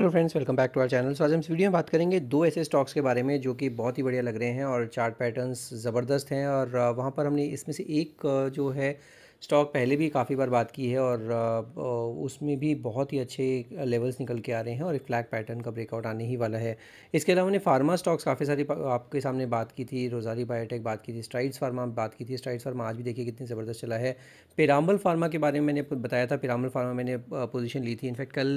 hello friends welcome back to our channel so आज हम इस वीडियो में बात करेंगे दो ऐसे स्टॉक्स के बारे में जो कि बहुत ही बढ़िया लग रहे हैं और चार्ट पैटर्न्स ज़बरदस्त हैं और वहाँ पर हमने इसमें से एक जो है स्टॉक पहले भी काफ़ी बार बात की है और उसमें भी बहुत ही अच्छे लेवल्स निकल के आ रहे हैं और एक फ्लैग पैटर्न का ब्रेकआउट आने ही वाला है इसके अलावा ने फार्मा स्टॉक्स काफ़ी सारी आपके सामने बात की थी रोजारी बायोटेक बात की थी स्ट्राइड्स फार्मा बात की थी स्ट्राइड्स फार्मा आज भी देखिए कितनी ज़बरदस्त चला है पेराम्बल फार्मा के बारे में मैंने बताया था पेराम्बल फार्मा मैंने पोजिशन ली थी इनफैक्ट कल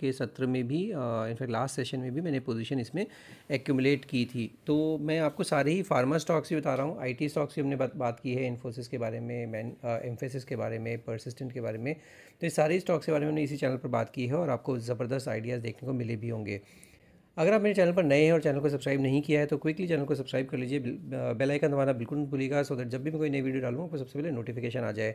के सत्र में भी इनफैक्ट लास्ट सेशन में भी मैंने पोजिशन इसमें एक्यूमुलेट की थी तो मैं आपको सारे ही फार्मा स्टॉक्स ही बता रहा हूँ आई स्टॉक्स की हमने बात की है इन्फोसिस के बारे में मैन एम्फेसिस के बारे में परसिस्टेंट के बारे में तो ये सारे स्टॉक्स के बारे में इसी चैनल पर बात की है और आपको ज़बरदस्त आइडियाज़ देखने को मिले भी होंगे अगर आप मेरे चैनल पर नए हैं और चैनल को सब्सक्राइब नहीं किया है तो क्विकली चैनल को सब्सक्राइब कर लीजिए बेल आइकन दबाना बिल्कुल नहीं भूलिएगा सो दैट जब भी मैं कोई नई वीडियो डालूँ आपको सबसे पहले नोटिफिकेशन आ जाए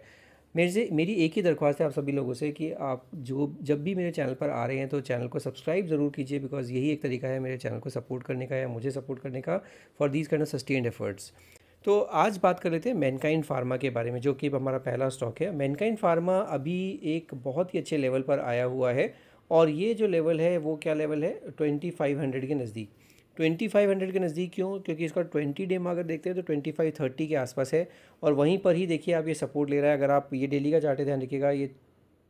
मेरे से मेरी एक ही दरख्वास्त है आप सभी लोगों से कि आप जो जब भी मेरे चैनल पर आ रहे हैं तो चैनल को सब्सक्राइब ज़रूर कीजिए बिकॉज़ यही एक तरीका है मेरे चैनल को सपोर्ट करने का या मुझे सपोर्ट करने का for these kind of sustained efforts तो आज बात कर लेते हैं मैनकाइंड फार्मा के बारे में जो कि हमारा पहला स्टॉक है मैनकाइंड फार्मा अभी एक बहुत ही अच्छे लेवल पर आया हुआ है और ये जो लेवल है वो क्या लेवल है ट्वेंटी फाइव हंड्रेड के नज़दीक ट्वेंटी फाइव हंड्रेड के नज़दीक क्यों क्योंकि इसका ट्वेंटी डे में अगर देखते हैं तो ट्वेंटी फाइव थर्टी के आसपास है और वहीं पर ही देखिए आप ये सपोर्ट ले रहा है अगर आप ये डेली का चार्ट ध्यान रखिएगा ये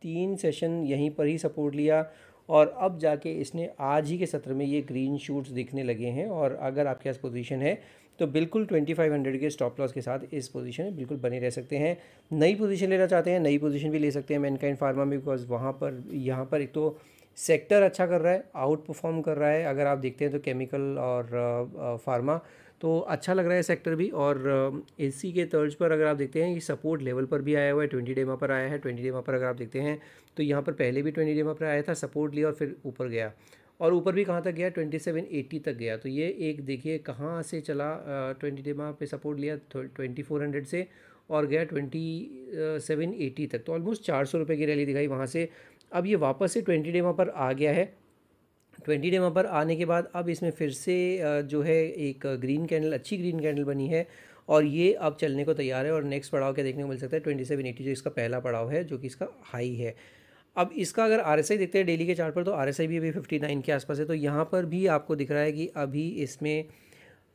तीन सेशन यहीं पर ही सपोर्ट लिया और अब जाके इसने आज ही के सत्र में ये ग्रीन शूट्स दिखने लगे हैं और अगर आपके पास पोजीशन है तो बिल्कुल 2500 के स्टॉप लॉस के साथ इस पोजीशन में बिल्कुल बने रह सकते हैं नई पोजीशन लेना चाहते हैं नई पोजीशन भी ले सकते हैं मैनकाइंड फार्मा में बिकॉज वहाँ पर यहाँ पर एक तो सेक्टर अच्छा कर रहा है आउट परफॉर्म कर रहा है अगर आप देखते हैं तो केमिकल और फार्मा uh, uh तो अच्छा लग रहा है सेक्टर भी और एसी के तर्ज पर अगर आप देखते हैं ये सपोर्ट लेवल पर भी आया हुआ है ट्वेंटी डेमा पर आया है ट्वेंटी डेमा पर अगर आप देखते हैं तो यहाँ पर पहले भी ट्वेंटी डेमा पर आया था सपोर्ट लिया और फिर ऊपर गया और ऊपर भी कहाँ तक गया ट्वेंटी सेवन एट्टी तक गया तो ये एक देखिए कहाँ से चला ट्वेंटी डेमा पे सपोर्ट लिया ट्वेंटी फोर हंड्रेड से और गया ट्वेंटी सेवन एटी तक तो ऑलमोस्ट चार सौ रुपये की रैली दिखाई वहाँ से अब ये वापस से ट्वेंटी डेमा पर आ गया है ट्वेंटी डे वहाँ पर आने के बाद अब इसमें फिर से जो है एक ग्रीन कैंडल अच्छी ग्रीन कैंडल बनी है और ये अब चलने को तैयार है और नेक्स्ट पड़ाव क्या देखने को मिल सकता है ट्वेंटी सेवन एटी जो इसका पहला पड़ाव है जो कि इसका हाई है अब इसका अगर आर देखते हैं डेली के चार्ट पर तो आर भी अभी फिफ्टी नाइन के आसपास है तो यहाँ पर भी आपको दिख रहा है कि अभी इसमें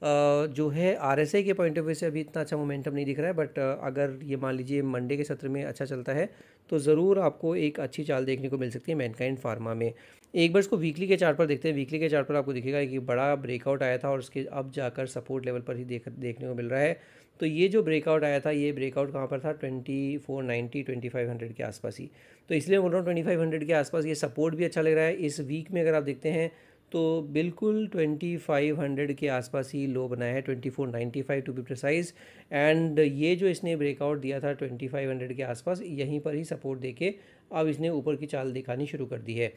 जो है आर के पॉइंट ऑफ व्यू से अभी इतना अच्छा मोमेंटम नहीं दिख रहा है बट अगर ये मान लीजिए मंडे के सत्र में अच्छा चलता है तो ज़रूर आपको एक अच्छी चाल देखने को मिल सकती है मैनकाइंड फार्मा में एक बार इसको वीकली के चार्ट पर देखते हैं वीकली के चार्ट पर आपको दिखेगा कि बड़ा ब्रेकआउट आया था और उसके अब जाकर सपोर्ट लेवल पर ही देख देखने को मिल रहा है तो ये जो ब्रेकआउट आया था ये ब्रेकआउट कहाँ पर था twenty four ninety twenty five hundred के आसपास ही तो इसलिए बोल रहा हूँ ट्वेंटी फाइव हंड्रेड के आसपास ये सपोर्ट भी अच्छा लग रहा है इस वीक में अगर आप देखते हैं तो बिल्कुल 2500 के आसपास ही लो बनाया है 2495 टू बी प्रिसाइज एंड ये जो इसने ब्रेकआउट दिया था 2500 के आसपास यहीं पर ही सपोर्ट देके अब इसने ऊपर की चाल दिखानी शुरू कर दी है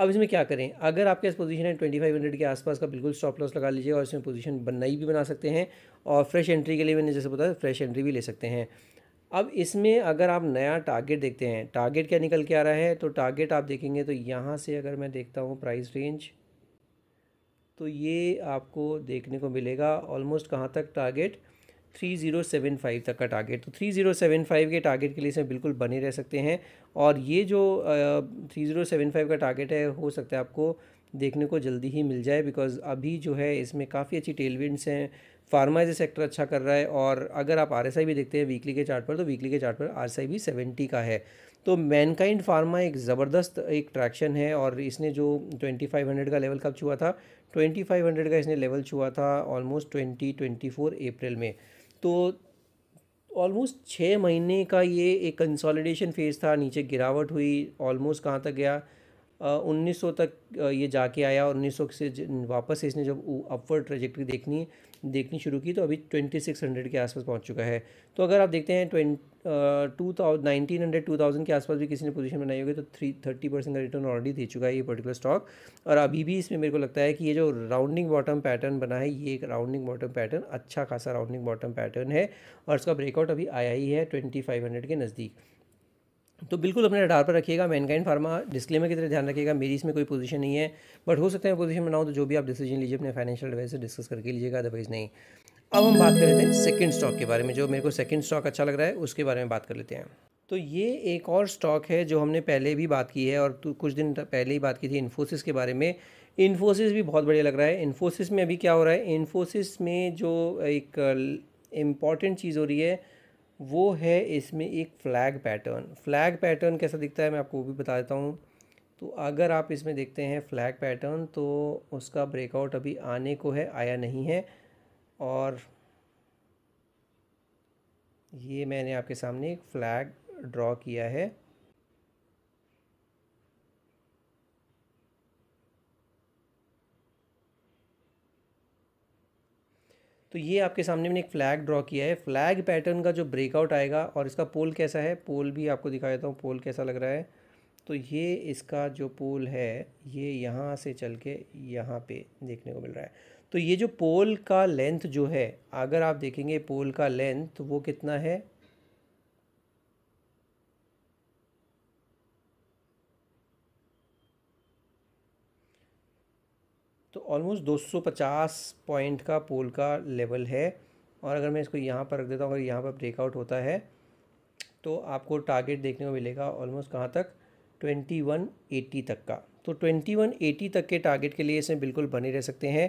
अब इसमें क्या करें अगर आपके पास पोजीशन है 2500 के आसपास का बिल्कुल स्टॉप लॉस लगा लीजिए और इसमें पोजीशन बनाई भी बना सकते हैं और फ्रेश एंट्री के लिए मैंने जैसे बताया फ्रेश एंट्री भी ले सकते हैं अब इसमें अगर आप नया टारगेट देखते हैं टारगेट क्या निकल के आ रहा है तो टारगेट आप देखेंगे तो यहाँ से अगर मैं देखता हूँ प्राइस रेंज तो ये आपको देखने को मिलेगा ऑलमोस्ट कहाँ तक target three zero seven five तक का टारगेट तो थ्री ज़ीरो सेवन फाइव के टारगेट के लिए इसमें बिल्कुल बने रह सकते हैं और ये जो थ्री ज़ीरो सेवन फाइव का टारगेट है हो सकता है आपको देखने को जल्दी ही मिल जाए बिकॉज़ अभी जो है इसमें काफ़ी अच्छी टेलविंड्स हैं फार्मा एज ए सेक्टर अच्छा कर रहा है और अगर आप आर भी देखते हैं वीकली के चार्ट पर तो वीकली के चार्ट पर आर भी सेवेंटी का है तो मैनकाइंड फार्मा एक ज़बरदस्त एक ट्रैक्शन है और इसने जो ट्वेंटी फाइव हंड्रेड का लेवल कब छुआ था ट्वेंटी फाइव हंड्रेड का इसने लेवल छुआ था ऑलमोस्ट ट्वेंटी ट्वेंटी फोर अप्रैल में तो ऑलमोस्ट छः महीने का ये एक कंसोलिडेशन फेज़ था नीचे गिरावट हुई ऑलमोस्ट कहाँ तक गया उन्नीस सौ तक ये जाके आया और उन्नीस सौ से वापस इसने जब अपवर्ड ट्रेजेक्ट्री देखनी देखनी शुरू की तो अभी ट्वेंटी सिक्स हंड्रेड के आसपास पहुंच चुका है तो अगर आप देखते हैं twenty two nineteen hundred two thousand के आसपास भी किसी ने पोजीशन बनाई होगी तो थ्री थर्टी परसेंट का रिटर्न ऑलरेडी दे चुका है ये पर्टिकुलर स्टॉक और अभी भी इसमें मेरे को लगता है कि ये जो राउंडिंग बॉटम पैटर्न बना है ये एक राउंडिंग बॉटम पैटर्न अच्छा खासा राउंडिंग बॉटम पैटर्न है और इसका ब्रेकआउट अभी आया ही है ट्वेंटी फाइव हंड्रेड के नज़दीक तो बिल्कुल अपने रडार पर रखिएगा मैनकाइंड फार्मा डिस्क्लेमर की तरह ध्यान रखिएगा मेरी इसमें कोई पोजीशन नहीं है बट हो सकता है पोजीशन बनाऊँ तो जो भी आप डिसीजन लीजिए अपने फाइनेंशियल एडवाइस से डिस्कस करके लीजिएगा अदरवाइज नहीं अब हम बात कर लेते हैं सेकेंड स्टॉक के बारे में जो मेरे को सेकेंड स्टॉक अच्छा लग रहा है उसके बारे में बात कर लेते हैं तो ये एक और स्टॉक है जो हमने पहले भी बात की है और तो कुछ दिन पहले ही बात की थी इन्फोसिस के बारे में इन्फोसिस भी बहुत बढ़िया लग रहा है इन्फोसिस में अभी क्या हो रहा है इन्फोसिस में जो एक इम्पॉर्टेंट चीज़ हो रही है वो है इसमें एक फ़्लैग पैटर्न फ़्लैग पैटर्न कैसा दिखता है मैं आपको वो भी बता देता हूँ तो अगर आप इसमें देखते हैं फ़्लैग पैटर्न तो उसका ब्रेकआउट अभी आने को है आया नहीं है और ये मैंने आपके सामने एक फ़्लैग ड्रॉ किया है तो ये आपके सामने मैंने एक फ्लैग ड्रॉ किया है फ्लैग पैटर्न का जो ब्रेकआउट आएगा और इसका पोल कैसा है पोल भी आपको दिखा देता हूँ पोल कैसा लग रहा है तो ये इसका जो पोल है ये यहाँ से चल के यहाँ पे देखने को मिल रहा है तो ये जो पोल का लेंथ जो है अगर आप देखेंगे पोल का लेंथ वो कितना है ऑलमोस्ट 250 पॉइंट का पोल का लेवल है और अगर मैं इसको यहाँ पर रख देता हूँ अगर यहाँ पर ब्रेकआउट होता है तो आपको टारगेट देखने को मिलेगा ऑलमोस्ट कहाँ तक 2180 तक का तो 2180 तक के टारगेट के लिए इसमें बिल्कुल बने रह सकते हैं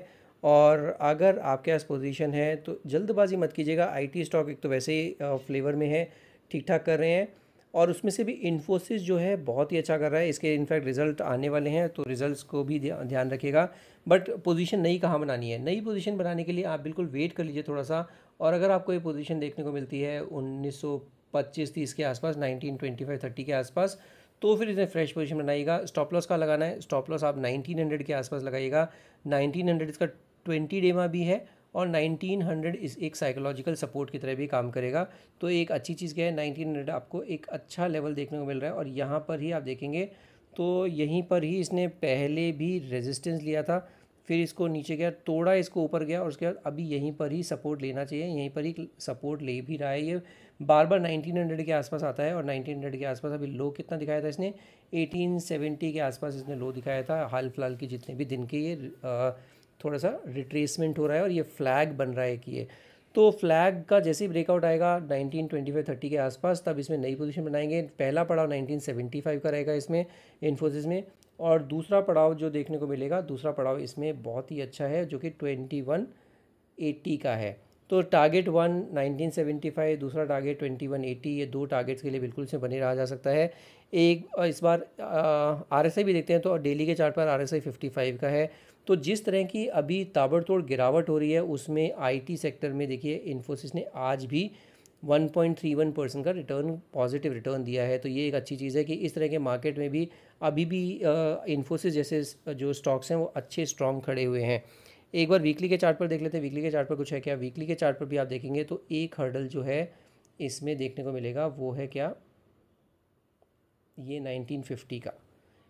और अगर आपके पास पोजीशन है तो जल्दबाजी मत कीजिएगा आईटी स्टॉक एक तो वैसे ही फ्लेवर में है ठीक ठाक कर रहे हैं और उसमें से भी इन्फोसिस जो है बहुत ही अच्छा कर रहा है इसके इनफैक्ट रिजल्ट आने वाले हैं तो रिजल्ट्स को भी ध्यान रखेगा बट पोजीशन नई कहाँ बनानी है नई पोजीशन बनाने के लिए आप बिल्कुल वेट कर लीजिए थोड़ा सा और अगर आपको ये पोजीशन देखने को मिलती है उन्नीस सौ पच्चीस तीस के आसपास नाइनटीन ट्वेंटी फाइव थर्टी के आसपास तो फिर इसने फ्रेश पोजीशन बनाइएगा स्टॉप लॉस का लगाना है स्टॉप लॉस आप नाइनटीन हंड्रेड के आसपास लगाइएगा नाइनटीन हंड्रेड इसका ट्वेंटी डेमा भी है और 1900 इस एक साइकोलॉजिकल सपोर्ट की तरह भी काम करेगा तो एक अच्छी चीज़ क्या है 1900 आपको एक अच्छा लेवल देखने को मिल रहा है और यहाँ पर ही आप देखेंगे तो यहीं पर ही इसने पहले भी रेजिस्टेंस लिया था फिर इसको नीचे गया तोड़ा इसको ऊपर गया और उसके बाद अभी यहीं पर ही सपोर्ट लेना चाहिए यहीं पर ही सपोर्ट ले भी रहा है ये बार बार 1900 के आसपास आता है और 1900 के आसपास अभी लो कितना दिखाया था इसने 1870 के आसपास इसने लो दिखाया था हाल फिलहाल के जितने भी दिन के ये थोड़ा सा रिट्रेसमेंट हो रहा है और ये फ्लैग बन रहा है कि ये तो फ्लैग का जैसे ही ब्रेकआउट आएगा 1925 30 के आसपास तब इसमें नई पोजीशन बनाएंगे पहला पड़ाव 1975 का रहेगा इसमें इन्फोसिस में और दूसरा पड़ाव जो देखने को मिलेगा दूसरा पड़ाव इसमें बहुत ही अच्छा है जो कि ट्वेंटी का है तो टारगेट वन 1975 दूसरा टारगेट 2180 ये दो टारगेट्स के लिए बिल्कुल से बने रहा जा सकता है एक इस बार आर एस भी देखते हैं तो डेली के चार्ट पर आर एस का है तो जिस तरह की अभी ताबड़तोड़ गिरावट हो रही है उसमें आईटी सेक्टर में देखिए इन्फोसिस ने आज भी 1.31 परसेंट का रिटर्न पॉजिटिव रिटर्न दिया है तो ये एक अच्छी चीज़ है कि इस तरह के मार्केट में भी अभी भी इन्फोसिस जैसे जो स्टॉक्स हैं वो अच्छे स्ट्रॉन्ग खड़े हुए हैं एक बार वीकली के चार्ट पर देख लेते हैं वीकली के चार्ट पर कुछ है क्या वीकली के चार्ट पर भी आप देखेंगे तो एक हर्डल जो है इसमें देखने को मिलेगा वो है क्या ये 1950 का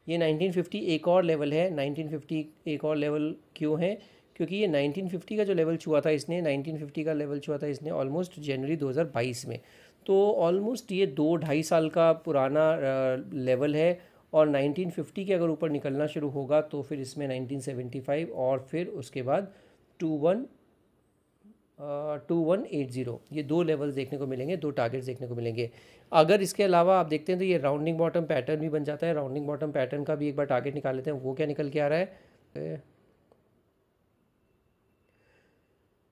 ये 1950 एक और लेवल है 1950 एक और लेवल क्यों है क्योंकि ये 1950 का जो लेवल छुआ था इसने 1950 का लेवल छुआ था इसने ऑलमोस्ट जनवरी 2022 में तो ऑलमोस्ट ये दो ढाई साल का पुराना लेवल है और 1950 के अगर ऊपर निकलना शुरू होगा तो फिर इसमें 1975 और फिर उसके बाद two one two one eight zero ये दो लेवल्स देखने को मिलेंगे दो टारगेट्स देखने को मिलेंगे अगर इसके अलावा आप देखते हैं तो ये राउंडिंग बॉटम पैटर्न भी बन जाता है राउंडिंग बॉटम पैटर्न का भी एक बार टारगेट निकाल लेते हैं वो क्या निकल के आ रहा है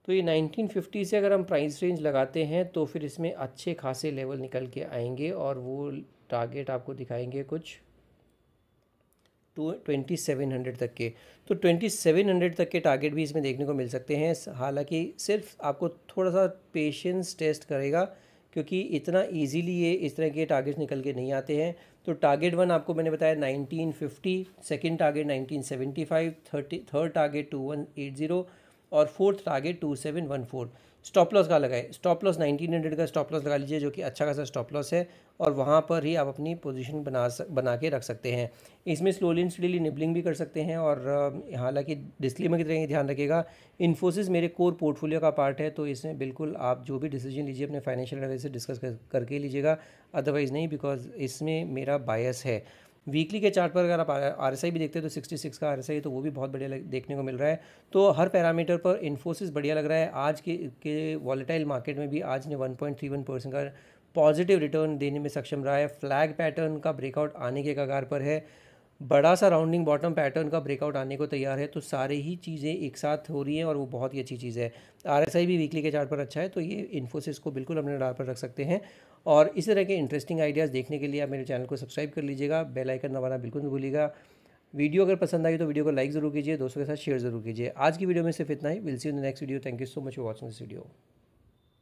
तो ये 1950 से अगर हम प्राइस रेंज लगाते हैं तो फिर इसमें अच्छे खासे लेवल निकल के आएंगे और वो टारगेट आपको दिखाएंगे कुछ टू ट्वेंटी सेवन हंड्रेड तक के तो ट्वेंटी सेवन हंड्रेड तक के टारगेट भी इसमें देखने को मिल सकते हैं हालांकि सिर्फ आपको थोड़ा सा पेशेंस टेस्ट करेगा क्योंकि इतना इजीली ये इस तरह के टारगेट्स निकल के नहीं आते हैं तो टारगेट वन आपको मैंने बताया nineteen fifty second target nineteen seventy five thirty third target two one eight zero और fourth target two seven one four stop loss का लगाए स्टॉप लॉस 1900 का स्टॉप लॉस लगा लीजिए जो कि अच्छा खासा स्टॉप लॉस है और वहाँ पर ही आप अपनी पोजीशन बना सक, बना के रख सकते हैं इसमें स्लोली एंड स्टडीली निबलिंग भी कर सकते हैं और हालांकि डिस्क्लेमर की तरह ध्यान रखिएगा इन्फोसिस मेरे कोर पोर्टफोलियो का पार्ट है तो इसमें बिल्कुल आप जो भी डिसीजन लीजिए अपने फाइनेंशियल एडवाइस से डिस्कस कर, करके लीजिएगा अदरवाइज़ नहीं बिकॉज इसमें मेरा बायस है वीकली के चार्ट पर अगर आप आर भी देखते हैं तो सिक्सटी सिक्स का आर तो वो भी बहुत बढ़िया देखने को मिल रहा है तो हर पैरामीटर पर इन्फोसिस बढ़िया लग रहा है आज के के वॉलेटाइल मार्केट में भी आज ने one point three one percent का पॉजिटिव रिटर्न देने में सक्षम रहा है फ्लैग पैटर्न का ब्रेकआउट आने के कगार पर है बड़ा सा राउंडिंग बॉटम पैटर्न का ब्रेकआउट आने को तैयार है तो सारे ही चीज़ें एक साथ हो रही हैं और वो बहुत ही अच्छी चीज़ है आर भी वीकली के चार्ट पर अच्छा है तो ये इन्फोसिस को बिल्कुल अपने डार पर रख सकते हैं और इसी तरह के इंटरेस्टिंग आइडियाज़ देखने के लिए आप मेरे चैनल को सब्सक्राइब कर लीजिएगा बेल आइकन दबाना बिल्कुल नहीं भूलिएगा वीडियो अगर पसंद आई तो वीडियो को लाइक ज़रूर कीजिए दोस्तों के साथ शेयर जरूर कीजिए आज की वीडियो में सिर्फ इतना ही will see in the next video thank you so much for watching this video